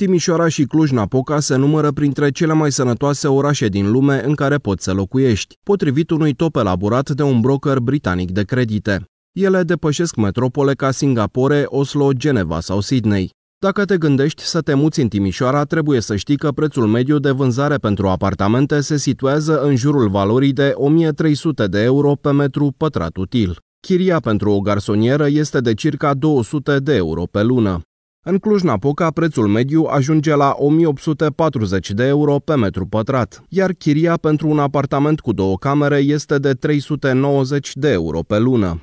Timișoara și Cluj-Napoca se numără printre cele mai sănătoase orașe din lume în care poți să locuiești, potrivit unui top elaborat de un broker britanic de credite. Ele depășesc metropole ca Singapore, Oslo, Geneva sau Sydney. Dacă te gândești să te muți în Timișoara, trebuie să știi că prețul mediu de vânzare pentru apartamente se situează în jurul valorii de 1300 de euro pe metru pătrat util. Chiria pentru o garsonieră este de circa 200 de euro pe lună. În Cluj-Napoca, prețul mediu ajunge la 1840 de euro pe metru pătrat, iar chiria pentru un apartament cu două camere este de 390 de euro pe lună.